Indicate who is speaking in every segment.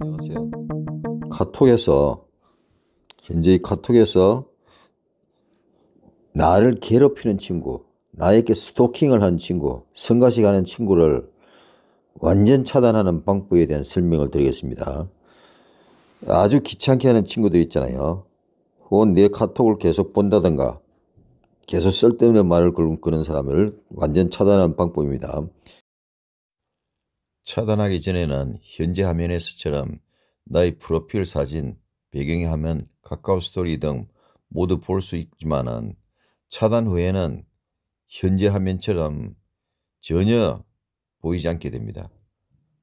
Speaker 1: 안녕하세요. 카톡에서 현재 이 카톡에서 나를 괴롭히는 친구, 나에게 스토킹을 한 친구, 성가시하는 친구를 완전 차단하는 방법에 대한 설명을 드리겠습니다. 아주 귀찮게 하는 친구들 있잖아요. 혹은 내 카톡을 계속 본다든가 계속 쓸데없는 말을 그는 사람을 완전 차단하는 방법입니다. 차단하기 전에는 현재 화면에서처럼 나의 프로필 사진, 배경의 화면, 카카오 스토리 등 모두 볼 수 있지만은 차단 후에는 현재 화면처럼 전혀 보이지 않게 됩니다.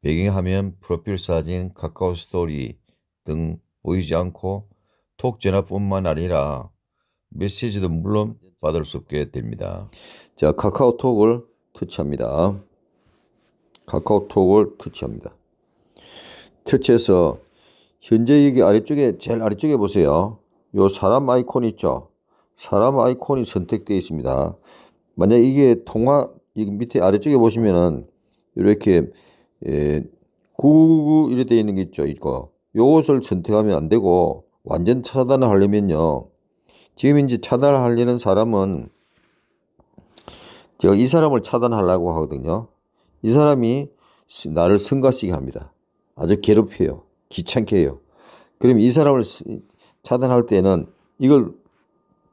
Speaker 1: 배경 화면, 프로필 사진, 카카오 스토리 등 보이지 않고 톡 전화뿐만 아니라 메시지도 물론 받을 수 없게 됩니다. 자, 카카오톡을 터치합니다. 카카오톡을 터치합니다. 터치해서 현재 여기 아래쪽에 제일 아래쪽에 보세요. 요 사람 아이콘 있죠. 사람 아이콘이 선택되어 있습니다. 만약 이게 통화 여기 밑에 아래쪽에 보시면은 이렇게 예, 999 이렇게 되어 있는 게 있죠. 이거 요것을 선택하면 안 되고 완전 차단을 하려면요. 지금 이제 차단하려는 을 사람은 제가 이 사람을 차단하려고 하거든요. 이 사람이 나를 성가시게 합니다. 아주 괴롭혀요. 귀찮게 해요. 그럼 이 사람을 차단할 때는 이걸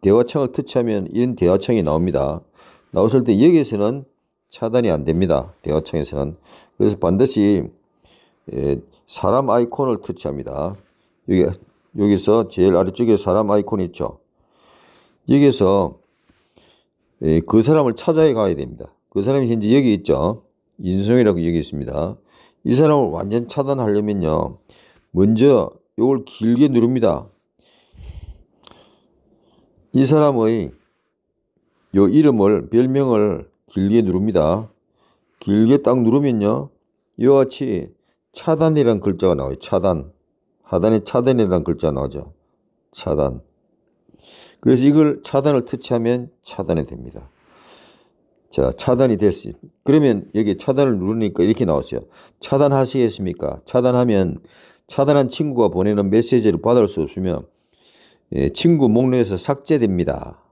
Speaker 1: 대화창을 터치하면 이런 대화창이 나옵니다. 나왔을 때 여기에서는 차단이 안 됩니다. 대화창에서는. 그래서 반드시 예, 사람 아이콘을 터치합니다. 여기, 여기서 제일 아래쪽에 사람 아이콘 있죠. 여기에서 예, 그 사람을 찾아가야 됩니다. 그 사람이 현재 여기 있죠. 인성이라고 얘기했습니다. 이 사람을 완전 차단하려면요. 먼저 이걸 길게 누릅니다. 이 사람의 요 이름을 별명을 길게 누릅니다. 길게 딱 누르면요. 이와 같이 차단이란 글자가 나와요. 차단. 하단에 차단이란 글자 가 나오죠. 차단. 그래서 이걸 차단을 터치하면 차단이 됩니다. 자, 차단이 됐어요. 그러면 여기 차단을 누르니까 이렇게 나오세요. 차단하시겠습니까? 차단하면 차단한 친구가 보내는 메시지를 받을 수 없으며 예, 친구 목록에서 삭제됩니다.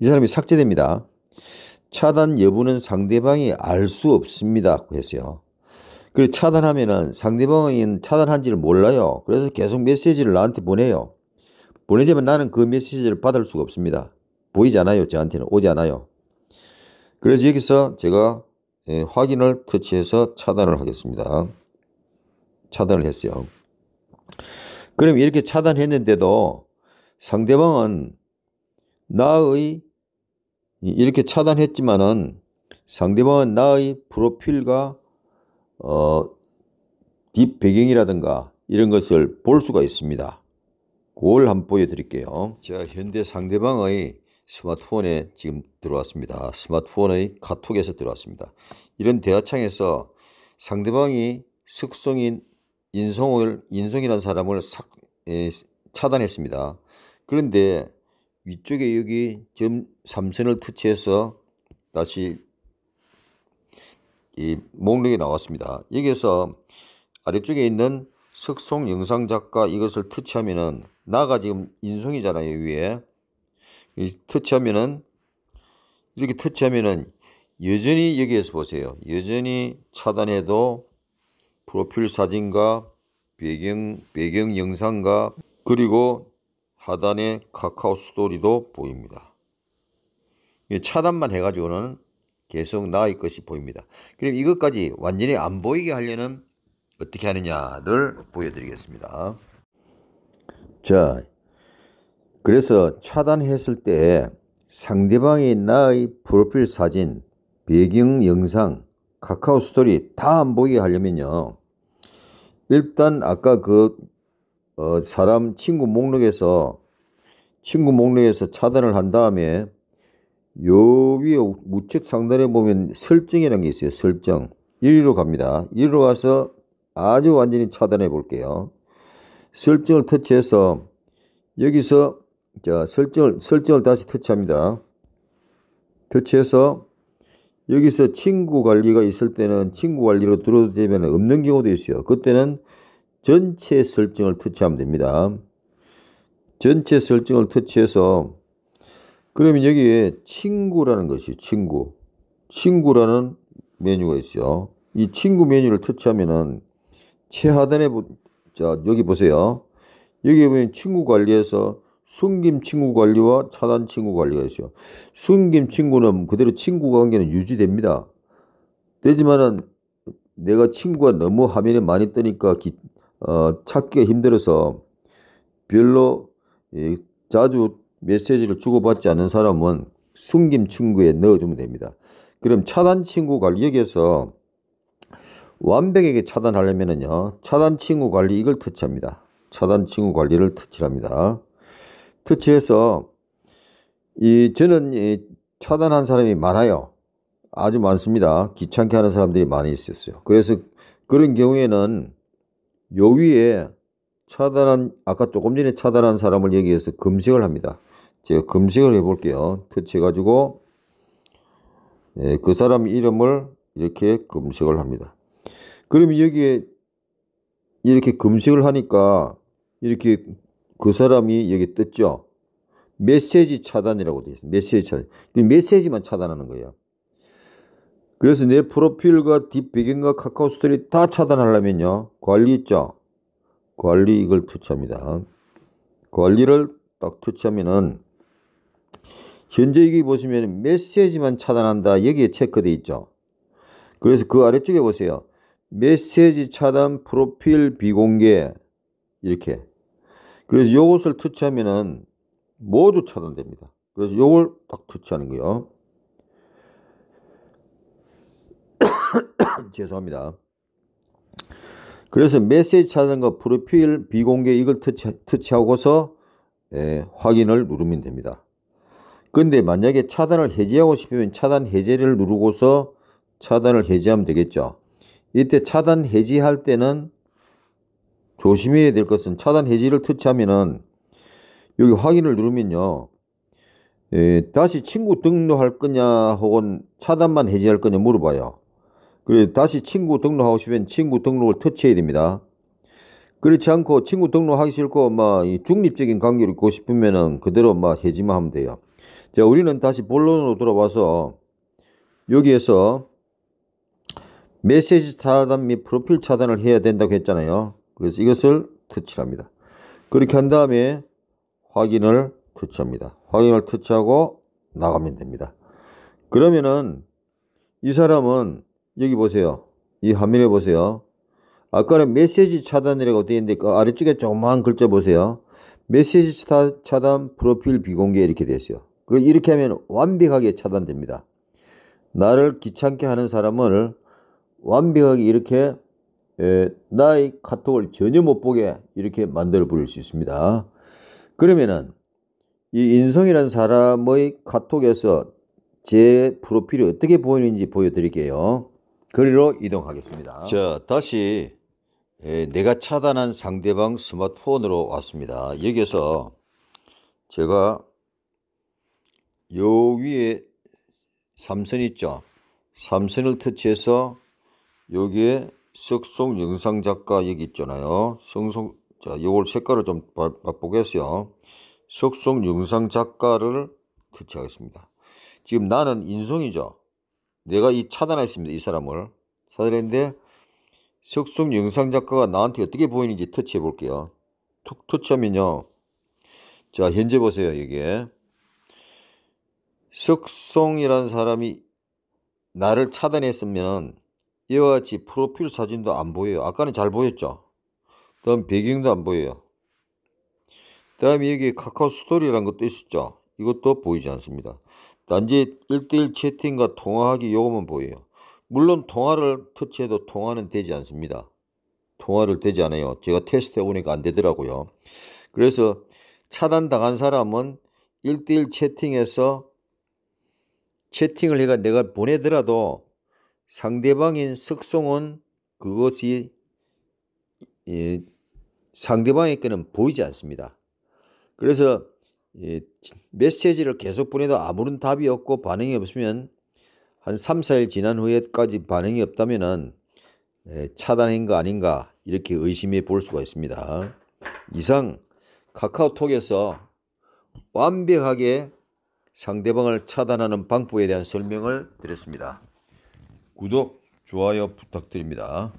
Speaker 1: 이 사람이 삭제됩니다. 차단 여부는 상대방이 알 수 없습니다. 했어요. 그리고 차단하면은 상대방이 차단한지를 몰라요. 그래서 계속 메시지를 나한테 보내요. 보내지만 나는 그 메시지를 받을 수가 없습니다. 보이지 않아요. 저한테는 오지 않아요. 그래서 여기서 제가 예, 확인을 터치해서 차단을 하겠습니다. 차단을 했어요. 그럼 이렇게 차단했는데도 상대방은 나의 이렇게 차단했지만은 상대방은 나의 프로필과 어, 뒷 배경이라든가 이런 것을 볼 수가 있습니다. 그걸 한번 보여드릴게요. 제가 현대 상대방의 스마트폰에 지금 들어왔습니다. 스마트폰의 카톡에서 들어왔습니다. 이런 대화창에서 상대방이 숙성인 인성을 인성이라는 사람을 삭, 에, 차단했습니다. 그런데 위쪽에 여기 점 3선을 터치해서 다시 이목록에 나왔습니다. 여기에서 아래쪽에 있는 석송 영상 작가 이것을 터치하면은 나가 지금 인성이잖아요 위에 이 터치하면은 이렇게 터치하면은 여전히 여기에서 보세요. 여전히 차단해도 프로필 사진과 배경 배경 영상과 그리고 하단에 카카오 스토리도 보입니다. 차단만 해가지고는 계속 나의 것이 보입니다. 그럼 이것까지 완전히 안 보이게 하려면 어떻게 하느냐를 보여드리겠습니다. 자, 그래서 차단했을 때 상대방이 나의 프로필 사진, 배경 영상, 카카오 스토리 다 안 보게 하려면요. 일단 아까 그 어, 사람 친구 목록에서 친구 목록에서 차단을 한 다음에 요 위에 우측 상단에 보면 설정이라는 게 있어요. 설정. 1위로 갑니다. 1위로 가서 아주 완전히 차단해 볼게요. 설정을 터치해서 여기서 자, 설정을, 설정을 다시 터치합니다. 터치해서 여기서 친구 관리가 있을 때는 친구 관리로 들어도 되면 없는 경우도 있어요. 그때는 전체 설정을 터치하면 됩니다. 전체 설정을 터치해서 그러면 여기에 친구라는 것이 친구. 친구라는 메뉴가 있어요. 이 친구 메뉴를 터치하면은 최하단에 자, 여기 보세요. 여기 보면 친구 관리에서 숨김 친구 관리와 차단 친구 관리가 있어요. 숨김 친구는 그대로 친구 관계는 유지됩니다. 되지만은 내가 친구가 너무 화면에 많이 뜨니까 기, 어, 찾기가 힘들어서 별로 예, 자주 메시지를 주고받지 않는 사람은 숨김 친구에 넣어주면 됩니다. 그럼 차단 친구 관리 여기에서 완벽하게 차단하려면은요 차단 친구 관리 이걸 터치합니다. 차단 친구 관리를 터치합니다. 터치해서 그 이 저는 이 차단한 사람이 많아요. 아주 많습니다. 귀찮게 하는 사람들이 많이 있었어요. 그래서 그런 경우에는 요 위에 차단한 아까 조금 전에 차단한 사람을 얘기해서 금색을 합니다. 제가 금색을 해볼게요. 터치해가지고 예, 그 사람 이름을 이렇게 금색을 합니다. 그러면 여기에 이렇게 금색을 하니까 이렇게 그 사람이 여기 떴죠. 메시지 차단이라고 돼 있어요. 메시지 차단. 그 메시지만 차단하는 거예요. 그래서 내 프로필과 뒷배경과 카카오 스토리 다 차단하려면요. 관리 있죠. 관리 이걸 터치합니다. 관리를 딱 터치하면은 현재 여기 보시면 메시지만 차단한다. 여기에 체크돼 있죠. 그래서 그 아래쪽에 보세요. 메시지 차단 프로필 비공개 이렇게 그래서 이것을 터치하면은 모두 차단됩니다. 그래서 이걸 딱 터치하는 거요. 죄송합니다. 그래서 메시지 차단과 프로필 비공개 이걸 터치, 하고서 예, 확인을 누르면 됩니다. 근데 만약에 차단을 해제하고 싶으면 차단 해제를 누르고서 차단을 해제하면 되겠죠. 이때 차단 해제할 때는 조심해야 될 것은 차단 해지를 터치하면은 여기 확인을 누르면요. 에, 예, 다시 친구 등록할 거냐 혹은 차단만 해지할 거냐 물어봐요. 그래 다시 친구 등록하고 싶으면 친구 등록을 터치해야 됩니다. 그렇지 않고 친구 등록하기 싫고 막 중립적인 관계를 있고 싶으면은 그대로 막 해지만 하면 돼요. 자 우리는 다시 본론으로 돌아와서 여기에서 메시지 차단 및 프로필 차단을 해야 된다고 했잖아요. 그래서 이것을 터치합니다. 그렇게 한 다음에 확인을 터치합니다. 확인을 터치하고 나가면 됩니다. 그러면은 이 사람은 여기 보세요. 이 화면에 보세요. 아까는 메시지 차단이라고 되어 있는데 그 아래쪽에 조그만한 글자 보세요. 메시지 차단 프로필 비공개 이렇게 되어 있어요. 그리고 이렇게 하면 완벽하게 차단됩니다. 나를 귀찮게 하는 사람을 완벽하게 이렇게 에, 예, 나의 카톡을 전혀 못 보게 이렇게 만들어 버릴 수 있습니다. 그러면은 이 인성이라는 사람의 카톡에서 제 프로필이 어떻게 보이는지 보여드릴게요. 거리로 이동하겠습니다. 자, 다시 에, 예, 내가 차단한 상대방 스마트폰으로 왔습니다. 여기서 에 제가 요 위에 삼선 있죠? 삼선을 터치해서 여기에 석송 영상 작가 여기 있잖아요. 성송 자, 요걸 색깔을 좀 맛보겠어요. 석송 영상 작가를 교체하겠습니다. 지금 나는 인성이죠. 내가 이 차단했습니다. 이 사람을. 차단했는데, 석송 영상 작가가 나한테 어떻게 보이는지 터치해 볼게요. 툭 터치하면요. 자, 현재 보세요. 여기에. 석송이라는 사람이 나를 차단했으면 이와 같이 프로필 사진도 안 보여요. 아까는 잘 보였죠? 다음 배경도 안 보여요. 다음에 여기 카카오 스토리라는 것도 있었죠? 이것도 보이지 않습니다. 단지 1대1 채팅과 통화하기 요금은 보여요. 물론 통화를 터치해도 통화는 되지 않습니다. 통화를 되지 않아요. 제가 테스트해 보니까 안 되더라고요. 그래서 차단당한 사람은 1대1 채팅에서 채팅을 해가 내가 보내더라도 상대방인 석송은 그것이 예, 상대방에게는 보이지 않습니다. 그래서 예, 메시지를 계속 보내도 아무런 답이 없고 반응이 없으면 한 3, 4일 지난 후에까지 반응이 없다면 예, 차단한 거 아닌가 이렇게 의심해 볼 수가 있습니다. 이상 카카오톡에서 완벽하게 상대방을 차단하는 방법에 대한 설명을 드렸습니다. 구독, 좋아요 부탁드립니다.